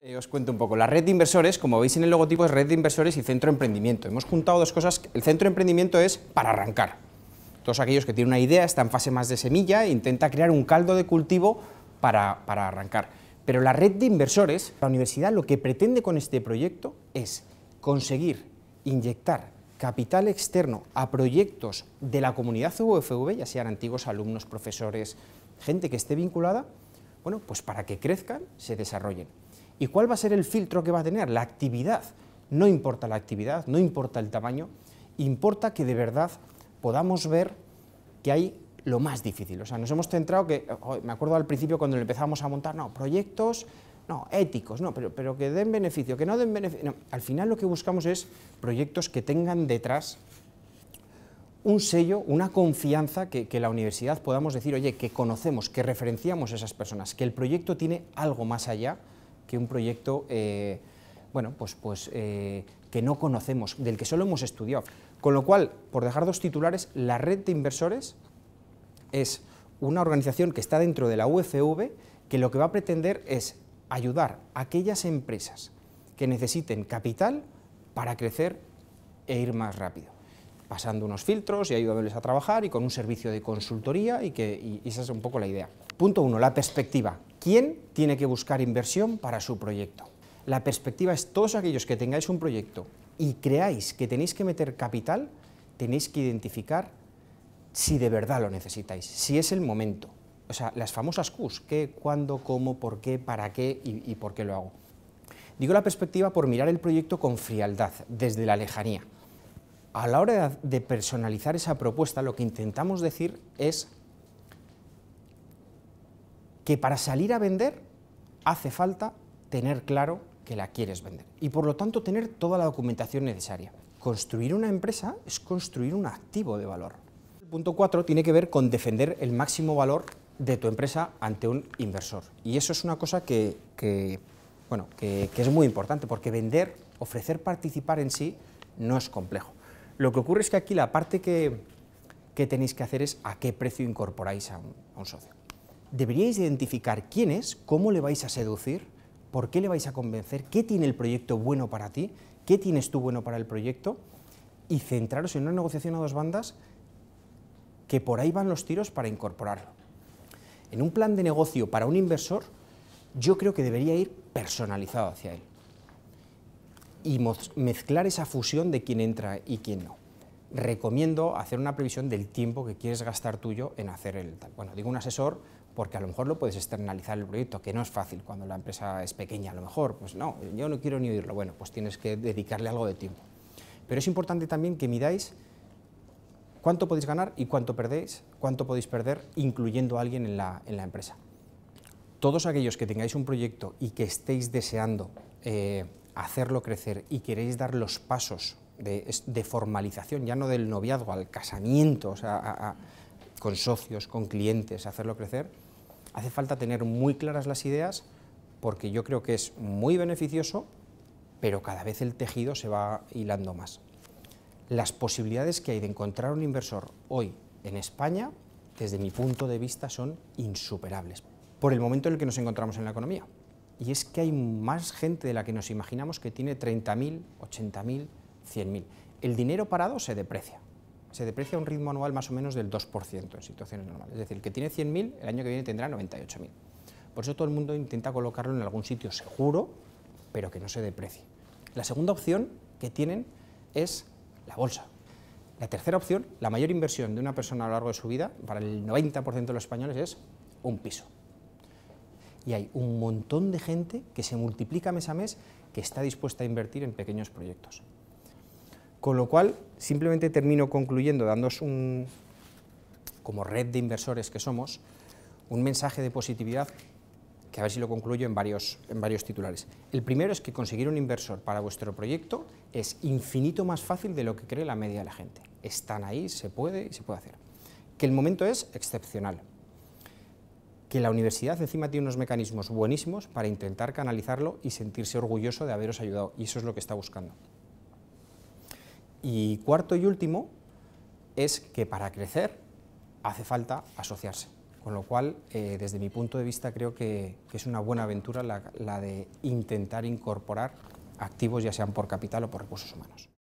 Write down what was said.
Eh, os cuento un poco. La red de inversores, como veis en el logotipo, es red de inversores y centro de emprendimiento. Hemos juntado dos cosas. El centro de emprendimiento es para arrancar. Todos aquellos que tienen una idea, están en fase más de semilla e intenta crear un caldo de cultivo para, arrancar. Pero la red de inversores, la universidad lo que pretende con este proyecto es conseguir inyectar capital externo a proyectos de la comunidad UFV, ya sean antiguos alumnos, profesores, gente que esté vinculada, bueno, pues para que crezcan, se desarrollen. ¿Y cuál va a ser el filtro que va a tener? La actividad. No importa la actividad, no importa el tamaño, importa que de verdad podamos ver que hay lo más difícil. O sea, nos hemos centrado que, me acuerdo al principio cuando empezábamos a montar, no, proyectos, no, éticos, no, pero, que den beneficio, que no den beneficio. Al final lo que buscamos es proyectos que tengan detrás un sello, una confianza que, que, la universidad podamos decir, oye, que conocemos, que referenciamos a esas personas, que el proyecto tiene algo más allá que un proyecto eh, bueno, pues, pues eh, que no conocemos, del que solo hemos estudiado. Con lo cual, por dejar dos titulares, la red de inversores es una organización que está dentro de la UFV que lo que va a pretender es ayudar a aquellas empresas que necesiten capital para crecer e ir más rápido pasando unos filtros y ayudándoles a trabajar y con un servicio de consultoría y, que, esa es un poco la idea. Punto uno, la perspectiva. ¿Quién tiene que buscar inversión para su proyecto? La perspectiva es todos aquellos que tengáis un proyecto y creáis que tenéis que meter capital, tenéis que identificar si de verdad lo necesitáis, si es el momento. O sea, las famosas Qs, qué, cuándo, cómo, por qué, para qué y por qué lo hago. Digo la perspectiva por mirar el proyecto con frialdad, desde la lejanía. A la hora de personalizar esa propuesta, lo que intentamos decir es que para salir a vender hace falta tener claro que la quieres vender y por lo tanto tener toda la documentación necesaria. Construir una empresa es construir un activo de valor. El punto 4 tiene que ver con defender el máximo valor de tu empresa ante un inversor. Y eso es una cosa que, bueno, que es muy importante porque vender, ofrecer participar en sí no es complejo. Lo que ocurre es que aquí la parte que, tenéis que hacer es a qué precio incorporáis a un, a un socio. Deberíais identificar quién es, cómo le vais a seducir, por qué le vais a convencer, qué tiene el proyecto bueno para ti, qué tienes tú bueno para el proyecto y centraros en una negociación a dos bandas que por ahí van los tiros para incorporarlo. En un plan de negocio para un inversor, yo creo que debería ir personalizado hacia él y mezclar esa fusión de quién entra y quién no. Recomiendo hacer una previsión del tiempo que quieres gastar tuyo en hacer el Bueno, digo un asesor porque a lo mejor lo puedes externalizar el proyecto, que no es fácil cuando la empresa es pequeña, a lo mejor, pues no, yo no quiero ni oírlo, bueno, pues tienes que dedicarle algo de tiempo. Pero es importante también que midáis cuánto podéis ganar y cuánto perdéis, cuánto podéis perder incluyendo a alguien en la, empresa. Todos aquellos que tengáis un proyecto y que estéis deseando eh, hacerlo crecer y queréis dar los pasos de, formalización, ya no del noviazgo, al casamiento, con socios, con clientes, hacerlo crecer, hace falta tener muy claras las ideas porque yo creo que es muy beneficioso, pero cada vez el tejido se va hilando más. Las posibilidades que hay de encontrar un inversor hoy en España, desde mi punto de vista, son insuperables, por el momento en el que nos encontramos en la economía y es que hay más gente de la que nos imaginamos que tiene 30.000, 80.000, 100.000. El dinero parado se deprecia. Se deprecia a un ritmo anual más o menos del 2% en situaciones normales. Es decir, el que tiene 100.000, el año que viene tendrá 98.000. Por eso todo el mundo intenta colocarlo en algún sitio seguro, pero que no se deprecie. La segunda opción que tienen es la bolsa. La tercera opción, la mayor inversión de una persona a lo largo de su vida, para el 90% de los españoles, es un piso y hay un montón de gente que se multiplica mes a mes que está dispuesta a invertir en pequeños proyectos. Con lo cual, simplemente termino concluyendo, dándos un, como red de inversores que somos, un mensaje de positividad que a ver si lo concluyo en en varios titulares. El primero es que conseguir un inversor para vuestro proyecto es infinito más fácil de lo que cree la media de la gente. Están ahí, se puede y se puede hacer. Que el momento es excepcional que la universidad encima tiene unos mecanismos buenísimos para intentar canalizarlo y sentirse orgulloso de haberos ayudado, y eso es lo que está buscando. Y cuarto y último, es que para crecer hace falta asociarse, con lo cual, eh, desde mi punto de vista, creo que, es una buena aventura la de intentar incorporar activos, ya sean por capital o por recursos humanos.